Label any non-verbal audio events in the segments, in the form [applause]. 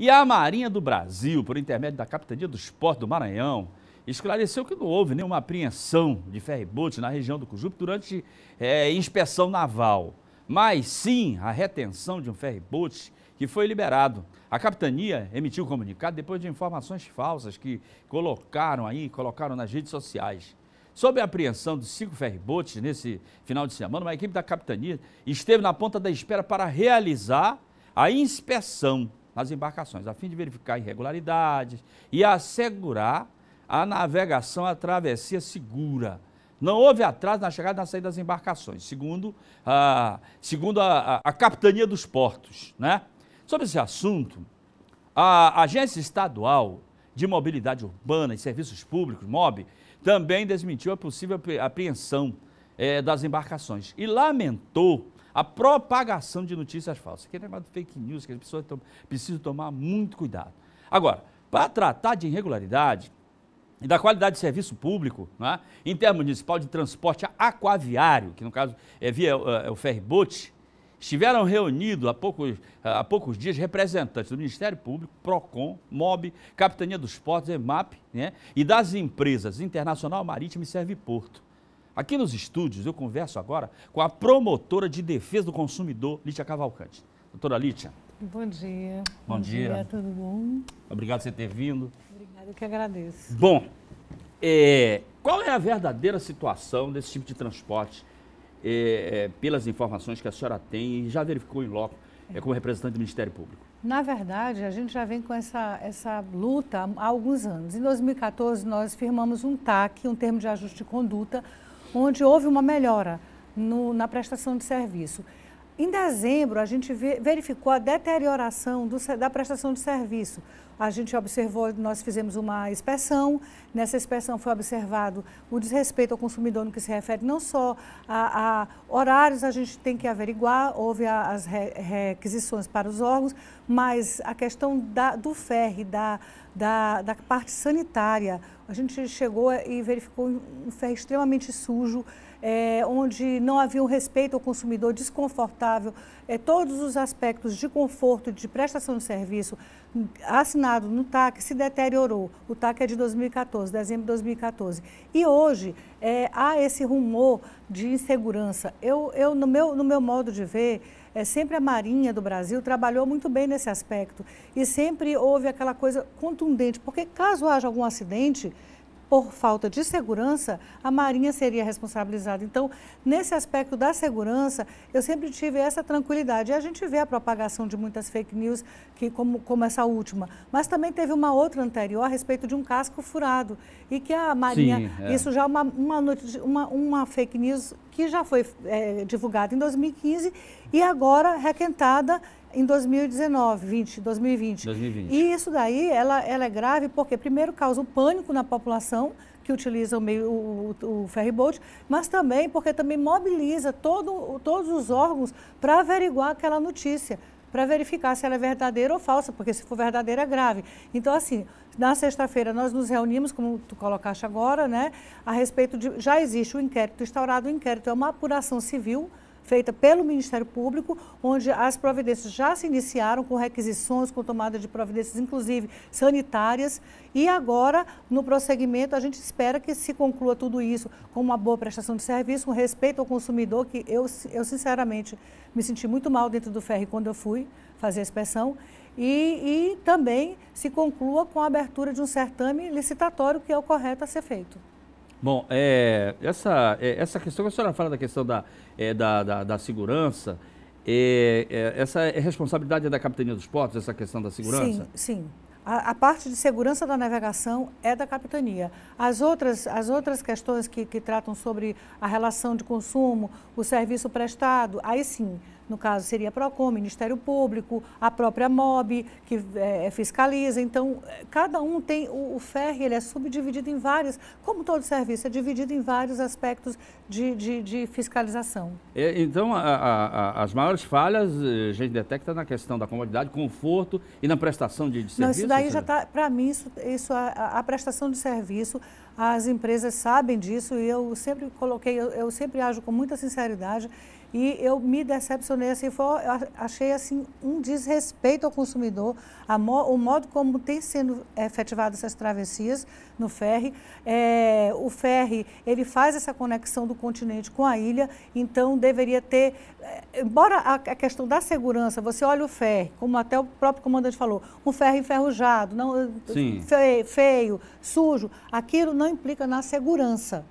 E a Marinha do Brasil, por intermédio da Capitania dos Portos do Maranhão, esclareceu que não houve nenhuma apreensão de ferribote na região do Cujupe durante é, inspeção naval, mas sim a retenção de um ferribote que foi liberado. A capitania emitiu o um comunicado depois de informações falsas que colocaram aí, colocaram nas redes sociais. Sobre a apreensão de cinco ferribotes nesse final de semana, uma equipe da capitania esteve na ponta da espera para realizar a inspeção nas embarcações, a fim de verificar irregularidades e assegurar a navegação, a travessia segura. Não houve atraso na chegada e na saída das embarcações, segundo, a, segundo a, a, Capitania dos Portos. Né? Sobre esse assunto, a Agência Estadual de Mobilidade Urbana e Serviços Públicos, MOB, também desmentiu a possível apreensão é, das embarcações e lamentou a propagação de notícias falsas. Que é negócio de fake news, que as pessoas precisam tomar muito cuidado. Agora, para tratar de irregularidade e da qualidade de serviço público, né, em termos municipal de transporte aquaviário, que no caso é via é, é o ferribote, estiveram reunidos há poucos, há poucos dias representantes do Ministério Público, PROCON, MOB, Capitania dos Portos, EMAP né, e das empresas Internacional Marítima e Serviporto Aqui nos estúdios, eu converso agora com a promotora de defesa do consumidor, Lítia Cavalcante. Doutora Lítia. Bom dia. Bom, bom dia. dia. Tudo bom? Obrigado por você ter vindo. Obrigada, eu que agradeço. Bom, é, qual é a verdadeira situação desse tipo de transporte? É, é, pelas informações que a senhora tem e já verificou em loco é, como representante do Ministério Público. Na verdade, a gente já vem com essa, essa luta há alguns anos. Em 2014, nós firmamos um TAC, um termo de ajuste de conduta, onde houve uma melhora no, na prestação de serviço. Em dezembro, a gente verificou a deterioração do, da prestação de serviço. A gente observou, nós fizemos uma inspeção, nessa inspeção foi observado o desrespeito ao consumidor no que se refere não só a, a horários, a gente tem que averiguar, houve a, as re, requisições para os órgãos, mas a questão da, do ferre, da, da, da parte sanitária, a gente chegou e verificou um ferro extremamente sujo, é, onde não havia um respeito ao consumidor desconfortável, é, todos os aspectos de conforto, de prestação de serviço assinado no TAC se deteriorou. O TAC é de 2014, dezembro de 2014. E hoje é, há esse rumor de insegurança. Eu, eu no, meu, no meu modo de ver, é, sempre a Marinha do Brasil trabalhou muito bem nesse aspecto. E sempre houve aquela coisa contundente, porque caso haja algum acidente, por falta de segurança, a Marinha seria responsabilizada. Então, nesse aspecto da segurança, eu sempre tive essa tranquilidade. E a gente vê a propagação de muitas fake news, que, como, como essa última. Mas também teve uma outra anterior a respeito de um casco furado. E que a Marinha, Sim, é. isso já é uma, uma, uma, uma fake news que já foi é, divulgada em 2015 e agora requentada em 2019, 20, 2020. 2020. E isso daí, ela, ela é grave porque, primeiro, causa o um pânico na população, que utiliza o, meio, o, o, o mas também porque também mobiliza todo, todos os órgãos para averiguar aquela notícia para verificar se ela é verdadeira ou falsa, porque se for verdadeira é grave. Então, assim, na sexta-feira nós nos reunimos, como tu colocaste agora, né, a respeito de. Já existe o um inquérito instaurado, o um inquérito é uma apuração civil feita pelo Ministério Público, onde as providências já se iniciaram com requisições, com tomada de providências, inclusive sanitárias, e agora, no prosseguimento, a gente espera que se conclua tudo isso com uma boa prestação de serviço, com respeito ao consumidor, que eu, eu sinceramente me senti muito mal dentro do ferry quando eu fui fazer a inspeção. E, e também se conclua com a abertura de um certame licitatório, que é o correto a ser feito. Bom, é, essa, é, essa questão que a senhora fala da questão da, é, da, da, da, segurança, é, é, essa é responsabilidade da Capitania dos Portos, essa questão da segurança? Sim, sim. A, a, parte de segurança da navegação é da capitania. As outras, as outras questões que, que tratam sobre a relação de consumo, o serviço prestado, aí sim, no caso seria a PROCON, Ministério Público, a própria MOB, que é, é fiscaliza. Então, é, cada um tem, o, o ele é subdividido em vários, como todo serviço, é dividido em vários aspectos de, de, de fiscalização. É, então, a, a, as maiores falhas eh, a gente detecta na questão da comodidade, conforto e na prestação de, de serviço? Não, isso daí já está, para mim, isso, isso a, a prestação de serviço, as empresas sabem disso e eu sempre coloquei, eu, eu sempre ajo com muita sinceridade e eu me decepcionei assim, foi, achei assim um desrespeito ao consumidor, mo, o modo como tem sendo eh, efetivado essas travessias no ferry. É, eh, o ferry ele faz essa conexão do continente com a ilha, então deveria ter, eh, embora a, a questão da segurança, você olha o ferry, como até o próprio comandante falou, um ferry enferrujado, não feio, feio, sujo, aquilo não implica na segurança,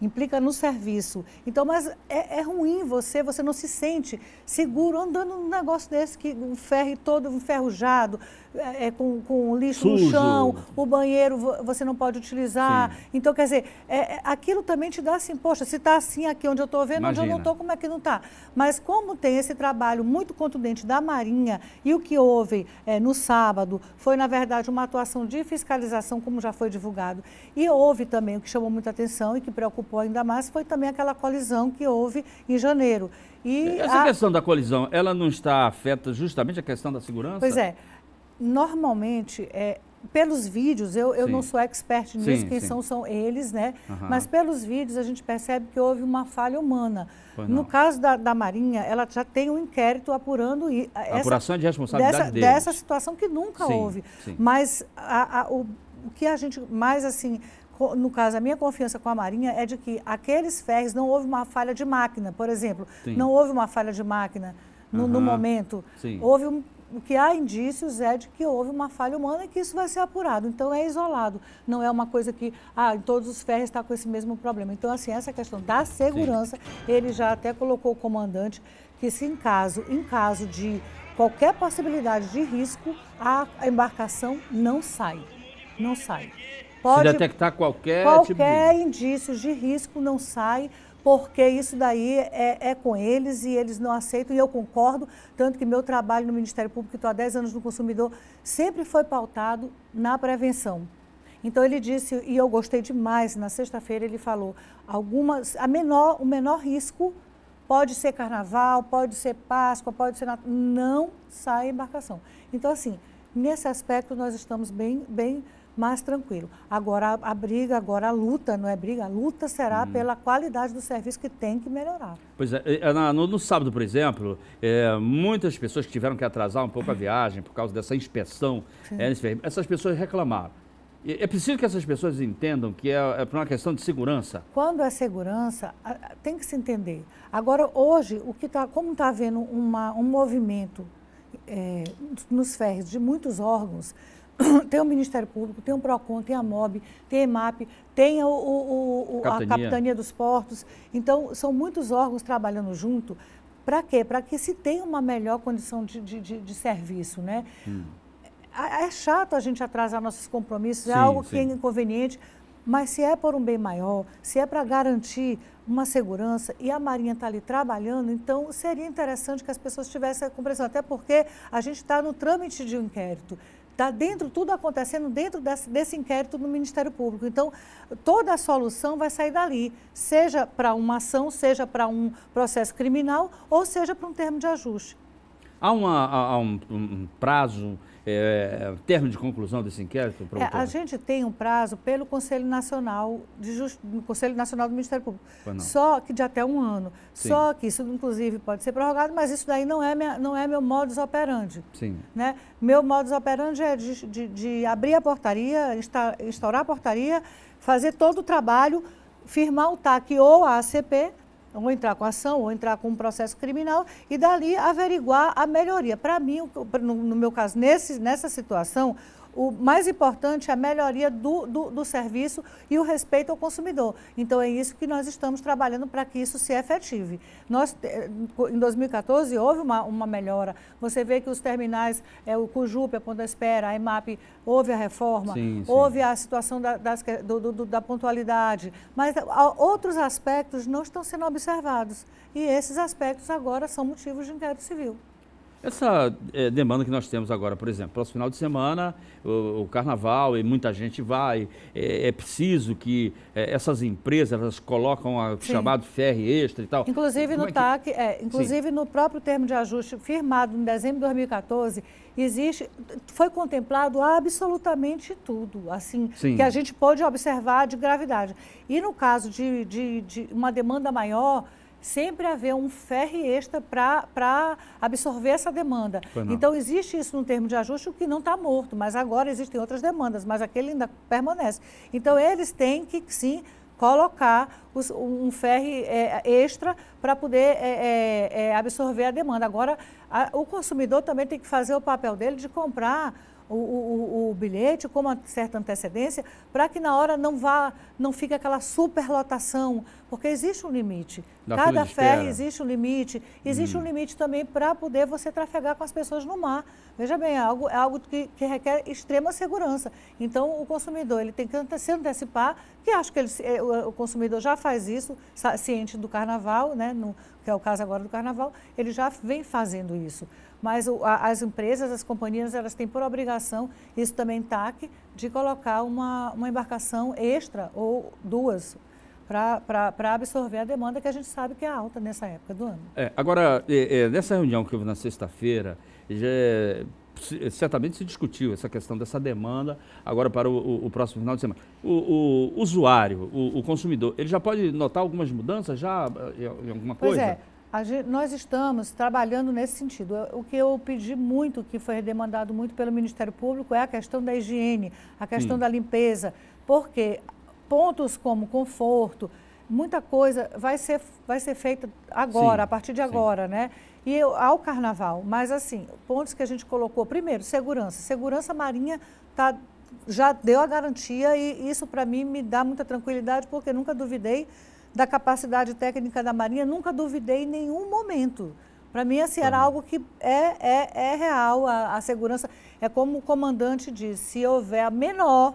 implica no serviço. Então, mas é, é ruim você, você não se sente seguro andando num negócio desse, que um ferro todo enferrujado, é, é, com, com lixo Sujo. no chão, o banheiro você não pode utilizar. Sim. Então, quer dizer, é, é aquilo também te dá assim, poxa, se está assim aqui onde eu estou vendo, Imagina. onde eu não estou, como é que não está? Mas como tem esse trabalho muito contundente da Marinha e o que houve é, no sábado foi, na verdade, uma atuação de fiscalização, como já foi divulgado, e houve também o que chamou muita atenção e que preocupou ainda mais foi também aquela colisão que houve em janeiro. E Essa a... questão da colisão, ela não está afeta justamente a questão da segurança? Pois é normalmente, é, pelos vídeos, eu, eu não sou expert nisso, sim, quem sim. são são eles, né? Uhum. Mas pelos vídeos a gente percebe que houve uma falha humana. No caso da, da, Marinha, ela já tem um inquérito apurando e apuração de responsabilidade dessa, deles. dessa situação que nunca houve. Mas a, a, o, o que a gente mais assim no caso, a minha confiança com a Marinha é de que aqueles ferros não houve uma falha de máquina, por exemplo. Sim. Não houve uma falha de máquina no, uhum. no momento. Sim. Houve um, o que há indícios é de que houve uma falha humana e que isso vai ser apurado. Então, é isolado. Não é uma coisa que, ah, em todos os ferros está com esse mesmo problema. Então, assim, essa questão da segurança, Sim. ele já até colocou o comandante que se em caso, em caso de qualquer possibilidade de risco, a embarcação não sai. Não sai. Pode, Se detectar qualquer Qualquer tipo de... indício de risco não sai, porque isso daí é, é, com eles e eles não aceitam, e eu concordo, tanto que meu trabalho no Ministério Público, que estou há 10 anos no consumidor, sempre foi pautado na prevenção. Então ele disse, e eu gostei demais, na sexta-feira ele falou, algumas, a menor, o menor risco pode ser carnaval, pode ser Páscoa, pode ser Natal, não sai embarcação. Então assim, nesse aspecto nós estamos bem, bem mais tranquilo. Agora a, a, briga, agora a luta, não é briga, a luta será hum. pela qualidade do serviço que tem que melhorar. Pois é, eh, no, no sábado, por exemplo, é, muitas pessoas que tiveram que atrasar um pouco a viagem por causa dessa inspeção, é, essas pessoas reclamaram. É preciso que essas pessoas entendam que é, é, por uma questão de segurança. Quando é segurança, tem que se entender. Agora, hoje, o que tá, como está havendo uma, um movimento é, nos ferros de muitos órgãos, [coughs] tem o Ministério Público, tem o PROCON, tem a MOB, tem a EMAP, tem o, o, o, Capitania. a Capitania dos Portos. Então, são muitos órgãos trabalhando junto. Para quê? Para que se tenha uma melhor condição de, de, de, de serviço, né? Hum. É, é chato a gente atrasar nossos compromissos, é sim, é algo que é inconveniente, mas se é por um bem maior, se é para garantir uma segurança e a Marinha está ali trabalhando, então seria interessante que as pessoas tivessem a compreensão, até porque a gente está no trâmite de um inquérito está dentro, tudo acontecendo dentro desse, desse, inquérito do Ministério Público. Então, toda a solução vai sair dali, seja para uma ação, seja para um processo criminal, ou seja para um termo de ajuste. Há, uma, há um, um prazo é, termo de conclusão desse inquérito? É, a gente tem um prazo pelo Conselho Nacional de Just... Conselho Nacional do Ministério Público, só que de até um ano. Sim. Só que isso, inclusive, pode ser prorrogado, mas isso daí não é, minha, não é meu modus operandi. Sim. Né? Meu modus operandi é de, de, de abrir a portaria, instaurar a portaria, fazer todo o trabalho, firmar o TAC ou a ACP ou entrar com ação, ou entrar com um processo criminal e dali averiguar a melhoria. Para mim, no meu caso, nesse, nessa situação, o mais importante é a melhoria do, do, do serviço e o respeito ao consumidor. Então, é isso que nós estamos trabalhando para que isso se efetive. Nós, eh, em 2014, houve uma, uma melhora. Você vê que os terminais, é, o Cujup, a Ponta Espera, a EMAP, houve a reforma, sim, sim. houve a situação da, das, do, do, da pontualidade, mas outros aspectos não estão sendo observados. E esses aspectos agora são motivos de inquérito civil. Essa é, demanda que nós temos agora, por exemplo, próximo final de semana, o, o carnaval e muita gente vai, é, é preciso que é, essas empresas elas colocam o chamado ferre extra e tal. Inclusive, Como no, é TAC, que... É, inclusive Sim. no próprio termo de ajuste firmado em dezembro de 2014, existe, foi contemplado absolutamente tudo, assim, Sim. que a gente pode observar de gravidade. E no caso de, de, de uma demanda maior, sempre haver um ferre extra para absorver essa demanda. Então, existe isso no termo de ajuste, o que não está morto, mas agora existem outras demandas, mas aquele ainda permanece. Então, eles têm que, sim, colocar os, um ferre é, extra para poder é, é, é, absorver a demanda. Agora, a, o consumidor também tem que fazer o papel dele de comprar o, o, o, bilhete com uma certa antecedência para que na hora não vá, não fique aquela superlotação, porque existe um limite. Da Cada ferro existe um limite, existe hum. um limite também para poder você trafegar com as pessoas no mar. Veja bem, é algo, é algo que, que requer extrema segurança. Então, o consumidor ele tem que se antecipar, que acho que ele, é, o consumidor já faz isso, ciente do carnaval, né, no, que é o caso agora do carnaval, ele já vem fazendo isso. Mas o, a, as empresas, as companhias, elas têm por obrigação, isso também TAC, tá de colocar uma, uma embarcação extra ou duas para absorver a demanda que a gente sabe que é alta nessa época do ano. É, agora, é, é, nessa reunião que houve na sexta-feira, é, certamente se discutiu essa questão dessa demanda agora para o, o, o próximo final de semana. O, o usuário, o, consumidor, ele já pode notar algumas mudanças já eh, em alguma coisa? Pois é, Gente, nós estamos trabalhando nesse sentido. O que eu pedi muito, que foi demandado muito pelo Ministério Público, é a questão da higiene, a questão Sim. da limpeza, porque pontos como conforto, muita coisa vai ser, vai ser feita agora, sim, a partir de agora, sim. né? E eu, ao carnaval. Mas, assim, pontos que a gente colocou. Primeiro, segurança. Segurança marinha tá, já deu a garantia e isso, para mim, me dá muita tranquilidade, porque nunca duvidei da capacidade técnica da Marinha, nunca duvidei em nenhum momento. Para mim, assim, era tá algo que é, é, é real, a, a, segurança. É como o comandante diz, se houver a menor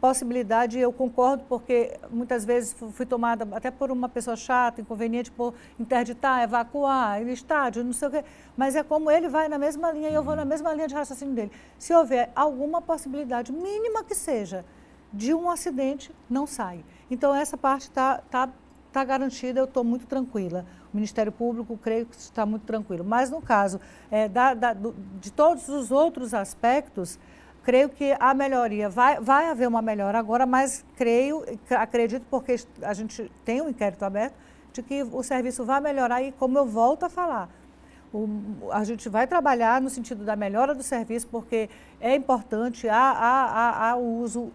possibilidade, eu concordo, porque muitas vezes fui tomada até por uma pessoa chata, inconveniente, por interditar, evacuar, estádio, não sei o quê. Mas é como ele vai na mesma linha e eu vou uhum. na mesma linha de raciocínio dele. Se houver alguma possibilidade, mínima que seja, de um acidente não sai. Então, essa parte está tá, tá garantida, eu estou muito tranquila. O Ministério Público, creio que está muito tranquilo. Mas, no caso é, da, da, do, de todos os outros aspectos, creio que a melhoria vai, vai haver uma melhora agora, mas creio, acredito, porque a gente tem um inquérito aberto, de que o serviço vai melhorar e, como eu volto a falar, o, a gente vai trabalhar no sentido da melhora do serviço, porque é importante há, há, há, há o uso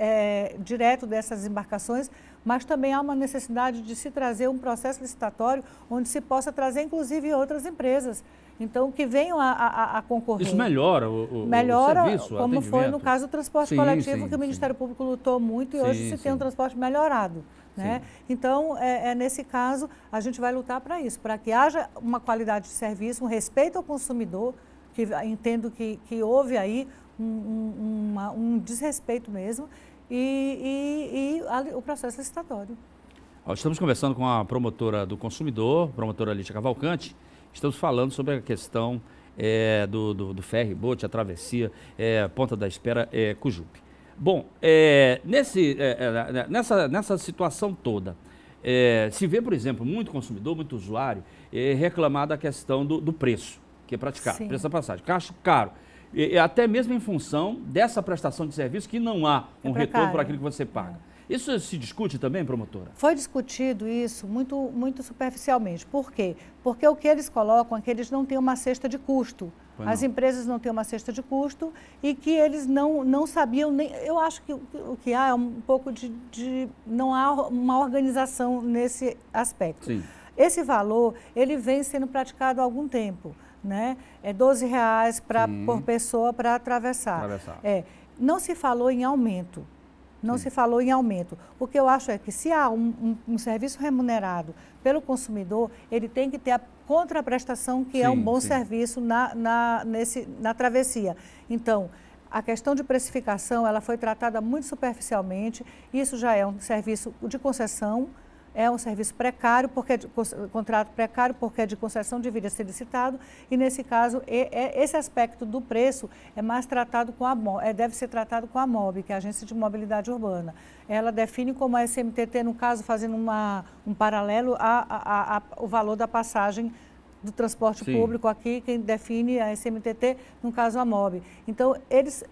é, direto dessas embarcações, mas também há uma necessidade de se trazer um processo licitatório onde se possa trazer, inclusive, outras empresas. Então, que venham a, a, a concorrer. Isso melhora o, o melhora, serviço, como foi no caso do transporte sim, coletivo, sim, que o Ministério sim. Público lutou muito e hoje se tem um transporte melhorado. Né? Então, é, é, nesse caso, a gente vai lutar para isso, para que haja uma qualidade de serviço, um respeito ao consumidor, que entendo que, que houve aí um, um, uma, um desrespeito mesmo, e, e, e a, o processo licitatório. É estamos conversando com a promotora do consumidor, promotora Lígia Cavalcante. Estamos falando sobre a questão é, do, do, do ferry-boat, a travessia, é, Ponta da Espera, é, Cujupe. Bom, é, nesse, é, é, né, nessa, nessa situação toda, se vê, por exemplo, muito consumidor, muito usuário reclamar da questão do, do preço que é praticado, Sim. preço da passagem. Acho caro e, até mesmo em função dessa prestação de serviço que não há é um retorno para aquilo que você paga. Isso se discute também, promotora? Foi discutido isso muito, muito superficialmente. Por quê? Porque o que eles colocam é que eles não têm uma cesta de custo. As empresas não têm uma cesta de custo e que eles não, não sabiam nem. Eu acho que o que há é um pouco de. de não há uma organização nesse aspecto. Sim. Esse valor ele vem sendo praticado há algum tempo né? É 12 reais pra, por pessoa para atravessar. atravessar. É, não se falou em aumento. Não Sim. se falou em aumento. O que eu acho é que se há um, um, um serviço remunerado pelo consumidor, ele tem que ter a contraprestação que sim, é um bom sim. serviço na, na, nesse, na travessia. Então, a questão de precificação ela foi tratada muito superficialmente. Isso já é um serviço de concessão, é um serviço precário, porque é de, contrato precário, porque é de concessão deveria ser licitado, e nesse caso, é esse aspecto do preço é mais tratado com a é, deve ser tratado com a MOB, que é a Agência de Mobilidade Urbana. Ela define como a SMTT, no caso, fazendo uma, um paralelo a, o valor da passagem do transporte Sim. público aqui, quem define a SMTT, no caso a MOB. Então, eles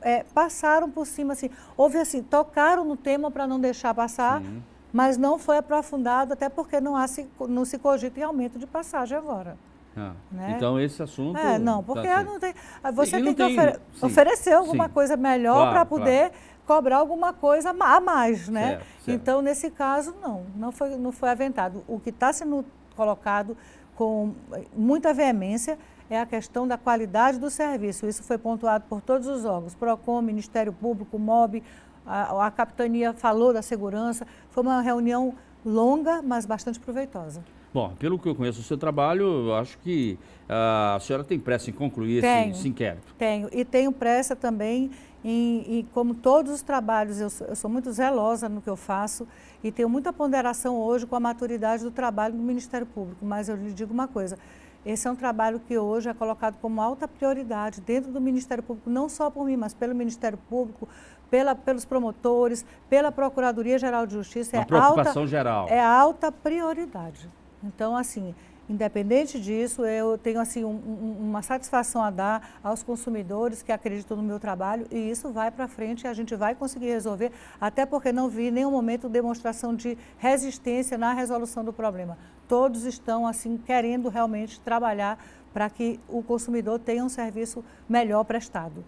é, passaram por cima, assim, houve assim, tocaram no tema para não deixar passar, Sim mas não foi aprofundado, até porque não, há, não se cogita em aumento de passagem agora. Ah, né? Então esse assunto. É, não, tá porque tá não tem, ah, você tem, que ofere sim, oferecer alguma sim. coisa melhor claro, para poder claro. cobrar alguma coisa a mais, né? Certo, certo. Então, nesse caso, não, não foi, não foi aventado. O que está sendo colocado com muita veemência é a questão da qualidade do serviço. Isso foi pontuado por todos os órgãos, PROCON, Ministério Público, MOB, a, a capitania falou da segurança. Foi uma reunião longa, mas bastante proveitosa. Bom, pelo que eu conheço do seu trabalho, acho que ah, a senhora tem pressa em concluir tenho, esse, esse inquérito. Tenho, e tenho pressa também em, como todos os trabalhos, eu sou, eu sou, muito zelosa no que eu faço e tenho muita ponderação hoje com a maturidade do trabalho do Ministério Público, mas eu lhe digo uma coisa, esse é um trabalho que hoje é colocado como alta prioridade dentro do Ministério Público, não só por mim, mas pelo Ministério Público, pela, pelos promotores, pela Procuradoria Geral de Justiça. Uma é preocupação alta, geral. É alta prioridade. Então, assim, Independente disso, eu tenho assim um, um, uma satisfação a dar aos consumidores que acreditam no meu trabalho e isso vai para frente e a gente vai conseguir resolver, até porque não vi nenhum momento demonstração de resistência na resolução do problema. Todos estão assim querendo realmente trabalhar para que o consumidor tenha um serviço melhor prestado.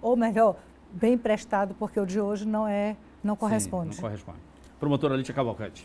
Ou melhor, bem prestado, porque o de hoje não é, não corresponde. Sim, não corresponde. Promotora Lídia Cavalcante.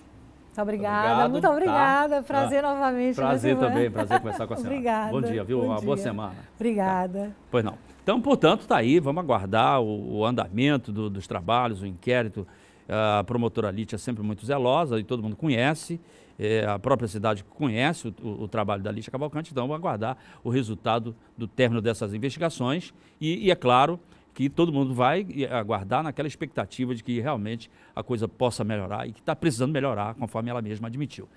Muito obrigada, Obrigado, muito tá? obrigada. Tá. Prazer tá. novamente. Prazer também, prazer conversar com a senhora. obrigada. Bom dia, viu? Bom Uma dia. boa semana. Obrigada. Tá. Pois não. Então, portanto, está aí, vamos aguardar o, o andamento do, dos trabalhos, o inquérito. A promotora Lítia é sempre muito zelosa e todo mundo conhece, é, a própria cidade conhece o, o, o trabalho da Lítia Cavalcante, então vamos aguardar o resultado do término dessas investigações e, e é claro, que todo mundo vai aguardar naquela expectativa de que realmente a coisa possa melhorar e que está precisando melhorar, conforme ela mesma admitiu.